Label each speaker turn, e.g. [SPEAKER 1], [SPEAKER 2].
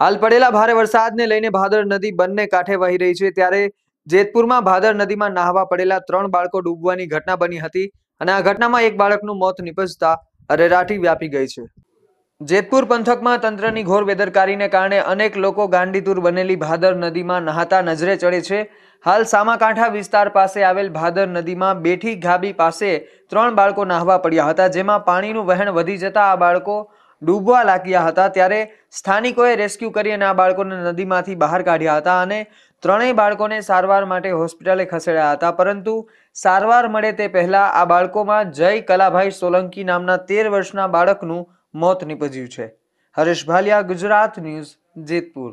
[SPEAKER 1] હાલ પડેલા ભારે વરસાદને લઈને ભાદર નદી બંને કાંઠે વહી રહી છે ત્યારે જેતપુરમાં ભાદર નદીમાં નાહવા પડેલા ત્રણ બાળકો ડૂબવાની ઘટના બની હતી અને આ ઘટનામાં એક બાળકનું મોત નિપજતા અરેરાટી વ્યાપી ગઈ છે જેતપુર પંથકમાં તંત્રની ઘોર વેદરકારીને કારણે અનેક લોકો ગાંડીતુર બનેલી ભાદર નદીમાં નહાતા નજરે ચડે છે હાલ સામાકાંઠા વિસ્તાર પાસે આવેલ ભાદર નદીમાં બેઠી ગાબી પાસે ત્રણ બાળકો નાહવા પડ્યા હતા જેમાં પાણીનું વહેણ વધી જતા આ બાળકો ડૂબવા લાગ્યા હતા ત્યારે સ્થાનિકોએ રેસ્ક્યુ કરી અને આ બાળકોને નદીમાંથી બહાર કાઢ્યા હતા અને ત્રણેય બાળકોને સારવાર માટે હોસ્પિટલે ખસેડ્યા હતા પરંતુ સારવાર મળે તે પહેલાં આ બાળકોમાં જય કલાભાઈ સોલંકી નામના તેર વર્ષના બાળકનું મોત નીપજ્યું છે હરેશ ભાલિયા ગુજરાત ન્યૂઝ જેતપુર